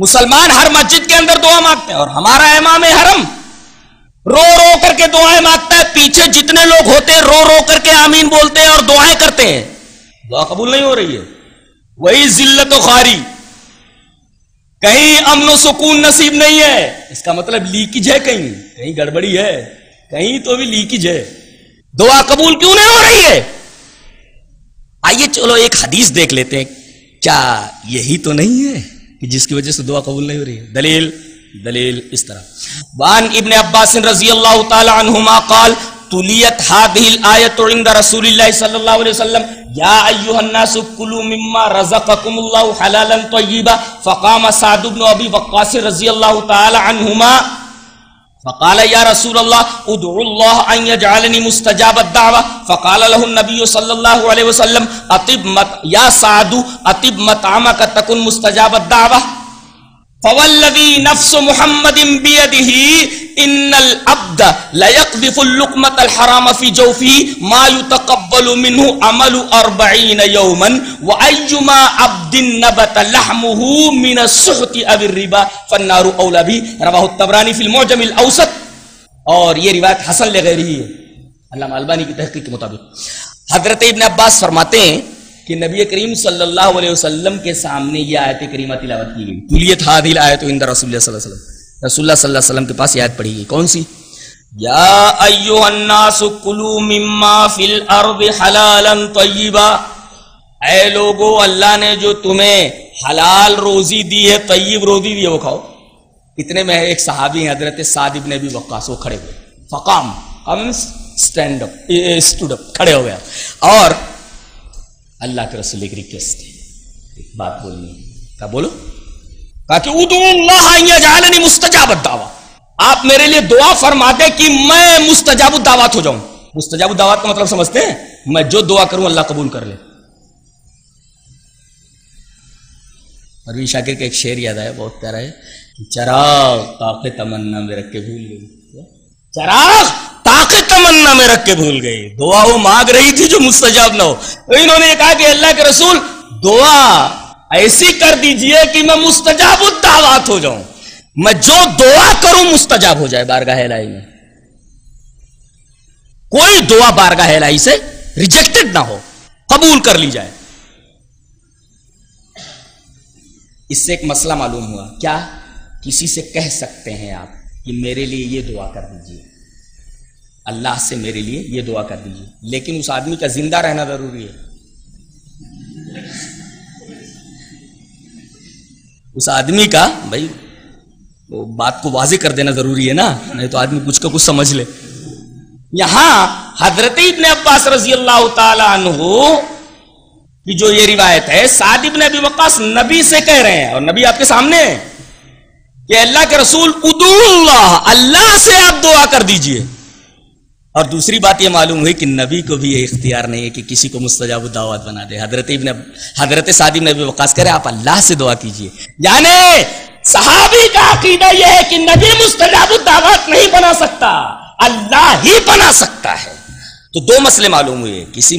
مسلمان ہر مسجد کے اندر دعا مانگتے ہیں اور ہمارا امام حرم رو رو کر کے دعائیں مانگتا ہے پیچھے جتنے لوگ ہوتے ہیں رو رو کر کے آمین بولتے ہیں اور دعائیں کرتے ہیں دعا قبول نہیں ہو رہی ہے وہی ذلت و خاری کہیں امن و سکون نصیب نہیں ہے اس کا مطلب لیکج ہے کہیں کہیں گڑبڑی ہے کہیں تو بھی لیکج ہے دعا قبول کیوں نہیں ہو رہی ہے آئیے چلو ایک حدیث دیکھ لیتے ہیں کیا یہی تو نہیں ہے کہ جس کی وجہ سے دعا قبول نہیں ہو رہی ہے دلیل دلیل اس طرح وان ابن عباس رضی اللہ تعالی عنہما قال تلیت هذه الايه عند رسول الله صلى الله عليه وسلم يا ايها الناس كلوا مما رزقكم الله حلالا طيبا فقام سعد بن ابي وقاص رضی اللہ تعالی عنہما فقال يا رسول الله ادعوا الله ان يجعلني مستجاب الدعوه فقال له النبي صلى الله عليه وسلم اطب مت يا سعد اطب مطعمك تكون مستجاب الدعوه فوالذي نفس محمد بيده ان العبد لا يقذف اللقمه الحرام في جوفه ما يتقبل منه عمل 40 يوما وايما عبد نبت لحمه من السحت او الربا فالنار اولى به رواه الطبراني في المعجم الاوسط اور یہ روایت حسن لے لغیری ہے علامہ البانی کی تحقیق کے مطابق حضرت ابن عباس فرماتے ہیں کہ نبی کریم صلی اللہ علیہ وسلم کے سامنے یہ آیت کریمہ تلاوت کی گئی تولیت حادل آیت اندر رسول اللہ صلی اللہ علیہ وسلم رسول اللہ صلی اللہ علیہ وسلم کے پاس یاد پڑھی گئی کون سی یا ایوہ الناس کلو مما فی الارض حلالا طیبا اے لوگو اللہ نے جو تمہیں حلال روزی دی ہے طیب روزی دی ہے وہ کھاؤ اتنے میں ایک صحابی ہیں حضرت سعد ابن ابی وقاص وہ کھڑے ہوئے فقام comes stand up stood up کھڑے ہو گیا اور اللہ کے رسول ایک ریکویسٹ ہے ایک بات بولنی کیا بولو تاکہ اللہ مستجاب جہاں آپ میرے لیے دعا فرما کہ میں مستجاب دعوت ہو جاؤں مستجاب دعوت کا مطلب سمجھتے ہیں میں جو دعا کروں اللہ قبول کر لے پروین شاکر کا ایک شعر یاد آیا بہت پیارا ہے چراغ تمنا میں رکھ کے بھول گئی چراغ طاق تمنا میں رکھ کے بھول گئی دعا وہ مانگ رہی تھی جو مستجاب نہ ہو انہوں نے کہا کہ اللہ کے رسول دعا ایسی کر دیجئے کہ میں مستجاب الدعوات ہو جاؤں میں جو دعا کروں مستجاب ہو جائے بارگاہ الہی میں کوئی دعا بارگاہ الہی سے ریجیکٹڈ نہ ہو قبول کر لی جائے اس سے ایک مسئلہ معلوم ہوا کیا کسی سے کہہ سکتے ہیں آپ کہ میرے لیے یہ دعا کر دیجئے اللہ سے میرے لیے یہ دعا کر دیجئے لیکن اس آدمی کا زندہ رہنا ضروری ہے اس آدمی کا بھائی وہ بات کو واضح کر دینا ضروری ہے نا نہیں تو آدمی کچھ کا کچھ سمجھ لے یہاں حضرت ابن عباس رضی اللہ تعالی عنہ کی جو یہ روایت ہے سعد ابن ابی وقاص نبی سے کہہ رہے ہیں اور نبی آپ کے سامنے ہے کہ اللہ کے رسول ادو اللہ اللہ سے آپ دعا کر دیجئے اور دوسری بات یہ معلوم ہوئی کہ نبی کو بھی یہ اختیار نہیں ہے کہ کسی کو مستجاب دعوت بنا دے حضرت ابن حضرت کرے آپ اللہ سے دعا کیجئے یعنی صحابی کا عقیدہ یہ ہے کہ نبی مستجاب دعوت نہیں بنا سکتا اللہ ہی بنا سکتا ہے تو دو مسئلے معلوم ہوئے کسی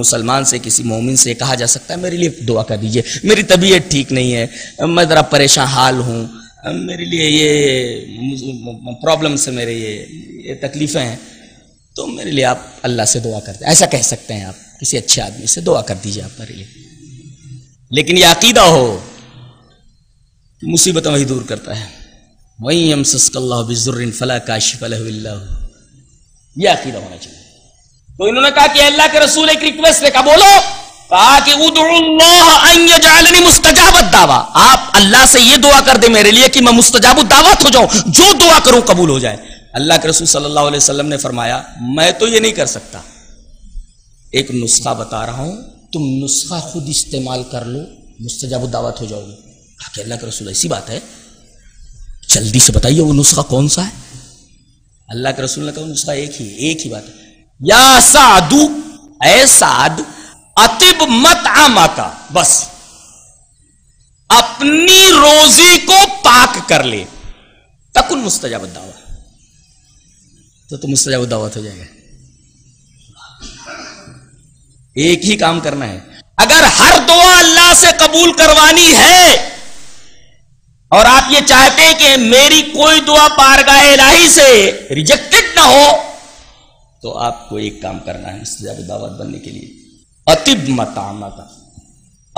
مسلمان سے کسی مومن سے کہا جا سکتا ہے میرے لیے دعا کر دیجئے میری طبیعت ٹھیک نہیں ہے میں ذرا پریشان حال ہوں میرے لیے یہ پرابلم سے میرے یہ تکلیفیں ہیں تو میرے لیے آپ اللہ سے دعا کرتے ایسا کہہ سکتے ہیں آپ کسی اچھے آدمی سے دعا کر دیجیے آپ میرے لیے لیکن یہ عقیدہ ہو مصیبت وہی دور کرتا ہے ہم سسک اللہ اللہ بزر یہ عقیدہ ہونا چاہیے تو انہوں نے کہا کہ اللہ کے رسول ایک ریکویسٹ بولو مستجاب دعوی آپ اللہ سے یہ دعا کر دے میرے لیے کہ میں مستجاب دعوت ہو جاؤں جو دعا کروں قبول ہو جائے اللہ کے رسول صلی اللہ علیہ وسلم نے فرمایا میں تو یہ نہیں کر سکتا ایک نسخہ بتا رہا ہوں تم نسخہ خود استعمال کر لو مستجاب دعوت ہو جاؤ گی اللہ کے رسول ایسی بات ہے جلدی سے بتائیے وہ نسخہ کون سا ہے اللہ کے رسول نے کہا نسخہ ایک ہی ایک ہی بات ہے یا اے سعد اتب مت آما کا بس اپنی روزی کو پاک کر لے تکن مستجاب دعوت تو تم جاؤ دعوت ہو جائے گا ایک ہی کام کرنا ہے اگر ہر دعا اللہ سے قبول کروانی ہے اور آپ یہ چاہتے ہیں کہ میری کوئی دعا پارگاہ الہی سے ریجیکٹڈ نہ ہو تو آپ کو ایک کام کرنا ہے مستجاب دعوت بننے کے لیے اتب متا مت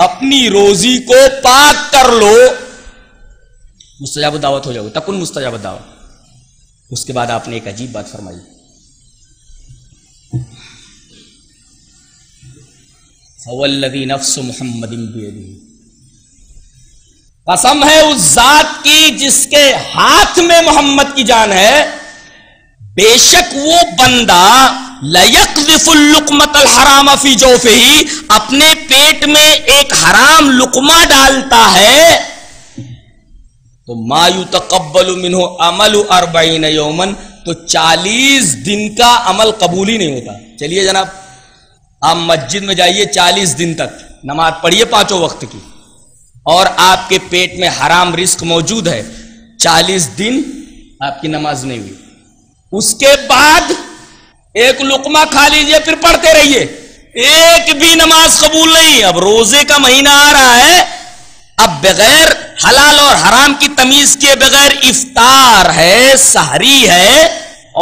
اپنی روزی کو پاک کر لو مستجاب دعوت ہو جاؤ تکن مستجاب دعوت اس کے بعد آپ نے ایک عجیب بات فرمائی نفس محمد قسم ہے اس ذات کی جس کے ہاتھ میں محمد کی جان ہے بے شک وہ بندہ لَيَقْذِفُ وفلکمت الحرام فی ہی اپنے پیٹ میں ایک حرام لقمہ ڈالتا ہے تو ما یو یومن تو چالیس دن کا عمل قبول ہی نہیں ہوتا چلیے جناب آپ مسجد میں جائیے چالیس دن تک نماز پڑھیے پانچوں وقت کی اور آپ کے پیٹ میں حرام رزق موجود ہے چالیس دن آپ کی نماز نہیں ہوئی اس کے بعد ایک لقمہ کھا لیجیے پھر پڑھتے رہیے ایک بھی نماز قبول نہیں اب روزے کا مہینہ آ رہا ہے اب بغیر حلال اور حرام کی تمیز کے بغیر افطار ہے سہری ہے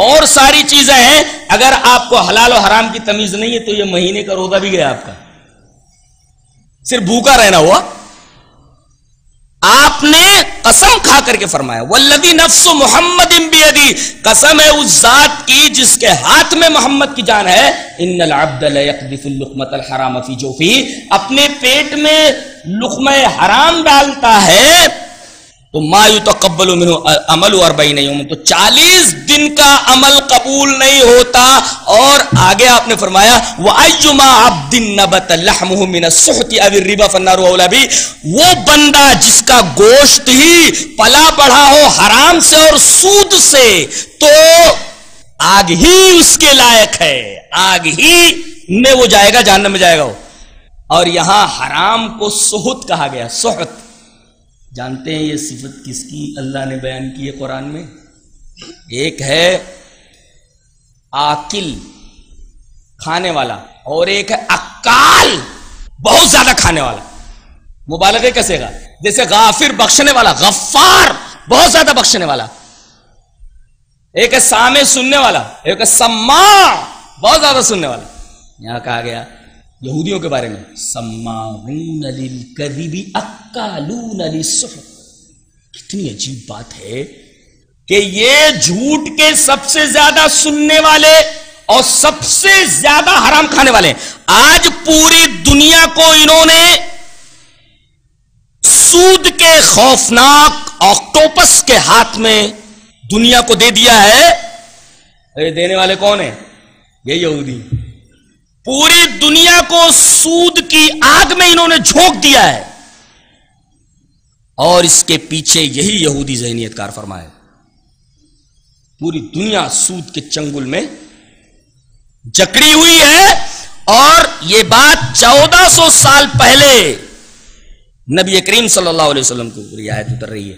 اور ساری چیزیں ہیں اگر آپ کو حلال و حرام کی تمیز نہیں ہے تو یہ مہینے کا روزہ بھی گیا آپ کا صرف بھوکا رہنا ہوا آپ نے قسم کھا کر کے فرمایا ولدی نفس محمد محمدی قسم ہے اس ذات کی جس کے ہاتھ میں محمد کی جان ہے ان العبد فی جو بھی اپنے پیٹ میں لقمہ حرام ڈالتا ہے تو ما یو تو عمل اور بھائی نہیں ہوں تو چالیس دن کا عمل قبول نہیں ہوتا اور آگے آپ نے فرمایا وہ بندہ جس کا گوشت ہی پلا بڑھا ہو حرام سے اور سود سے تو آگ ہی اس کے لائق ہے آگ ہی میں وہ جائے گا جاننے میں جائے گا وہ اور یہاں حرام کو سہت کہا گیا سہت جانتے ہیں یہ صفت کس کی اللہ نے بیان کی ہے قرآن میں ایک ہے آکل کھانے والا اور ایک ہے اکال بہت زیادہ کھانے والا مبالغے کیسے گا جیسے غافر بخشنے والا غفار بہت زیادہ بخشنے والا ایک ہے سامے سننے والا ایک ہے سما بہت زیادہ سننے والا یہاں کہا گیا یہودیوں کے بارے میں کتنی عجیب بات ہے کہ یہ جھوٹ کے سب سے زیادہ سننے والے اور سب سے زیادہ حرام کھانے والے آج پوری دنیا کو انہوں نے سود کے خوفناک آکٹوپس کے ہاتھ میں دنیا کو دے دیا ہے دینے والے کون ہیں یہ یہودی پوری دنیا کو سود کی آگ میں انہوں نے جھونک دیا ہے اور اس کے پیچھے یہی یہودی ذہنیت کار فرمائے پوری دنیا سود کے چنگل میں جکڑی ہوئی ہے اور یہ بات چودہ سو سال پہلے نبی کریم صلی اللہ علیہ وسلم کو رعایت اتر رہی ہے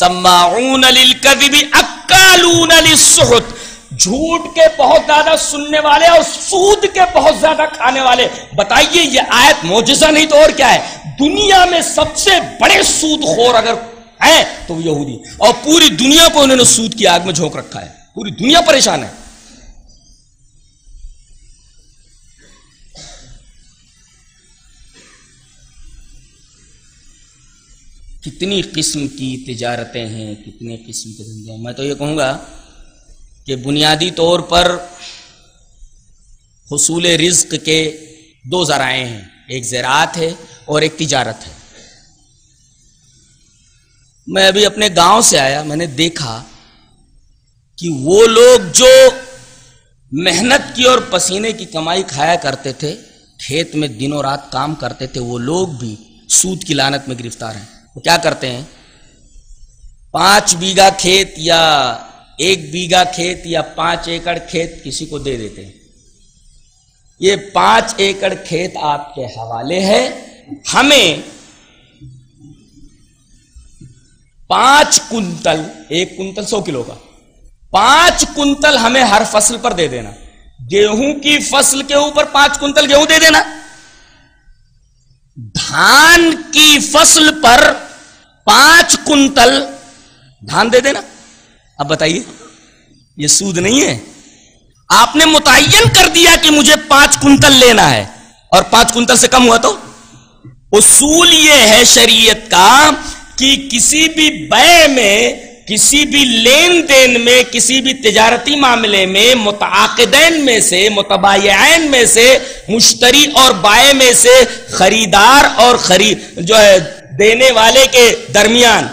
سما اکالون للسحت جھوٹ کے بہت زیادہ سننے والے اور سود کے بہت زیادہ کھانے والے بتائیے یہ آیت موجزہ نہیں تو اور کیا ہے دنیا میں سب سے بڑے سود خور اگر ہیں تو یہودی اور پوری دنیا کو انہوں نے سود کی آگ میں جھونک رکھا ہے پوری دنیا پریشان ہے کتنی قسم کی تجارتیں ہیں کتنے قسم کے میں تو یہ کہوں گا کہ بنیادی طور پر حصول رزق کے دو ذرائع ہیں ایک زراعت ہے اور ایک تجارت ہے میں ابھی اپنے گاؤں سے آیا میں نے دیکھا کہ وہ لوگ جو محنت کی اور پسینے کی کمائی کھایا کرتے تھے کھیت میں دن و رات کام کرتے تھے وہ لوگ بھی سود کی لانت میں گرفتار ہیں وہ کیا کرتے ہیں پانچ بیگہ کھیت یا ایک بیگا کھیت یا پانچ ایکڑ کھیت کسی کو دے دیتے ہیں یہ پانچ ایکڑ کھیت آپ کے حوالے ہے ہمیں پانچ کنتل ایک کنتل سو کلو کا پانچ کنتل ہمیں ہر فصل پر دے دینا گیہوں کی فصل کے اوپر پانچ کنتل گیہوں دے دینا دھان کی فصل پر پانچ کنتل دھان دے دینا اب بتائیے یہ سود نہیں ہے آپ نے متعین کر دیا کہ مجھے پانچ کنتل لینا ہے اور پانچ کنتل سے کم ہوا تو اصول یہ ہے شریعت کا کہ کسی کسی بھی بھی بے میں لین دین میں کسی بھی تجارتی معاملے میں متعاقدین میں سے متبایعین میں سے مشتری اور بائے میں سے خریدار اور خرید جو ہے دینے والے کے درمیان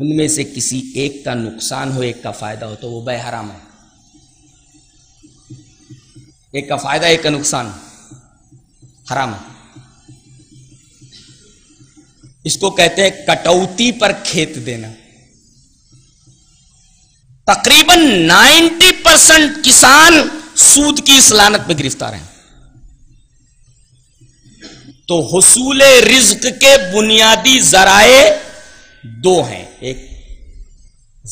ان میں سے کسی ایک کا نقصان ہو ایک کا فائدہ ہو تو وہ بے حرام ہے ایک کا فائدہ ایک کا نقصان حرام ہے اس کو کہتے ہیں کٹوتی پر کھیت دینا تقریباً نائنٹی پرسنٹ کسان سود کی سلانت میں گرفتار ہیں تو حصول رزق کے بنیادی ذرائع دو ہیں ایک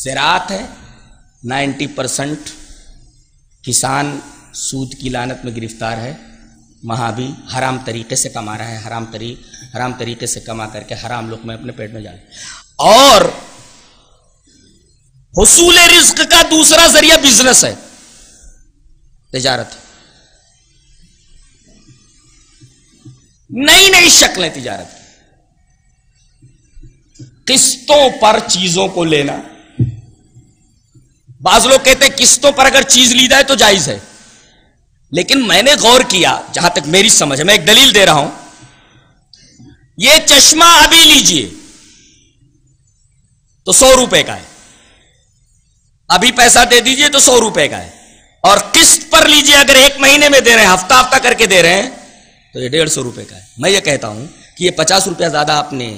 زراعت ہے نائنٹی پرسنٹ کسان سود کی لانت میں گرفتار ہے وہاں بھی حرام طریقے سے کما رہا ہے حرام طریق حرام طریقے سے کما کر کے حرام لوگ میں اپنے پیٹ میں جا اور حصول رزق کا دوسرا ذریعہ بزنس ہے تجارت نئی نئی شکلیں تجارت کی قسطوں پر چیزوں کو لینا بعض لوگ کہتے ہیں قسطوں پر اگر چیز لی جائے تو جائز ہے لیکن میں نے غور کیا جہاں تک میری سمجھ ہے میں ایک دلیل دے رہا ہوں یہ چشمہ ابھی لیجئے تو سو روپے کا ہے ابھی پیسہ دے دیجئے تو سو روپے کا ہے اور قسط پر لیجئے اگر ایک مہینے میں دے رہے ہیں ہفتہ ہفتہ کر کے دے رہے ہیں تو یہ ڈیڑھ سو روپے کا ہے میں یہ کہتا ہوں کہ یہ پچاس روپیہ زیادہ آپ نے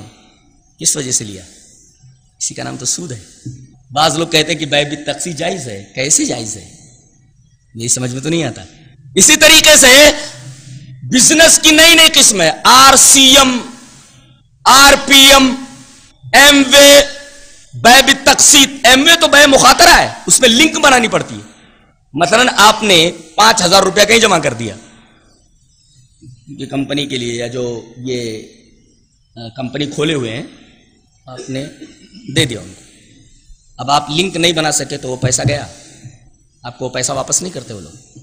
کس وجہ سے لیا اسی کا نام تو سود ہے بعض لوگ کہتے ہیں کہ بے بت تقسی جائز ہے کیسے جائز ہے سمجھ میں تو نہیں آتا اسی طریقے سے بزنس کی نئی نئی قسم ہے اس میں لنک بنانی پڑتی ہے مثلا آپ نے پانچ ہزار روپیہ کہیں جمع کر دیا کمپنی کے لیے یا جو یہ کمپنی کھولے ہوئے ہیں آپ نے دے دیا ان کو اب آپ لنک نہیں بنا سکے تو وہ پیسہ گیا آپ کو وہ پیسہ واپس نہیں کرتے وہ لوگ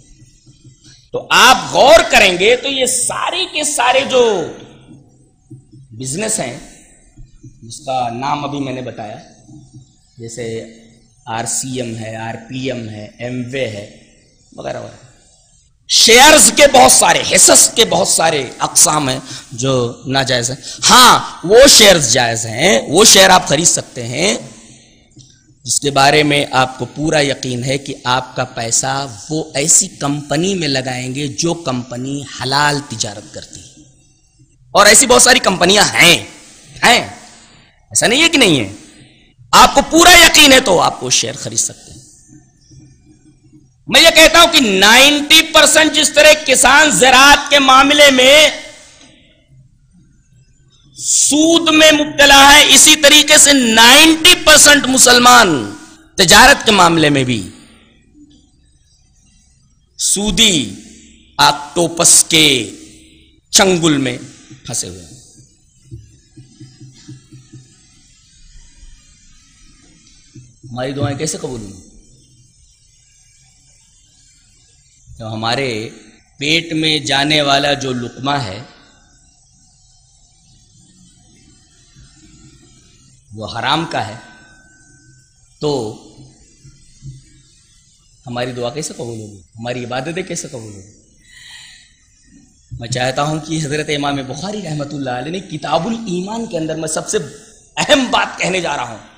تو آپ غور کریں گے تو یہ سارے کے سارے جو بزنس ہیں جس کا نام ابھی میں نے بتایا جیسے آر سی ایم ہے آر پی ایم ہے ایم وے ہے وغیرہ وغیرہ شیئرز کے بہت سارے حصص کے بہت سارے اقسام ہیں جو ناجائز ہیں ہاں وہ شیئرز جائز ہیں وہ شیئر آپ خرید سکتے ہیں جس کے بارے میں آپ کو پورا یقین ہے کہ آپ کا پیسہ وہ ایسی کمپنی میں لگائیں گے جو کمپنی حلال تجارت کرتی ہے اور ایسی بہت ساری کمپنیاں ہیں ایسا نہیں ہے کہ نہیں ہے آپ کو پورا یقین ہے تو آپ وہ شیئر خرید سکتے ہیں میں یہ کہتا ہوں کہ نائنٹی پرسنٹ جس طرح کسان زراعت کے معاملے میں سود میں مبتلا ہے اسی طریقے سے نائنٹی پرسنٹ مسلمان تجارت کے معاملے میں بھی سودی آکٹوپس کے چنگل میں پھنسے ہوئے ہیں ہماری دعائیں کیسے قبول ہوں تو ہمارے پیٹ میں جانے والا جو لقمہ ہے وہ حرام کا ہے تو ہماری دعا کیسے قبول ہوگی ہماری عبادتیں کیسے قبول ہوگی میں چاہتا ہوں کہ حضرت امام بخاری رحمۃ اللہ علیہ نے کتاب المان کے اندر میں سب سے اہم بات کہنے جا رہا ہوں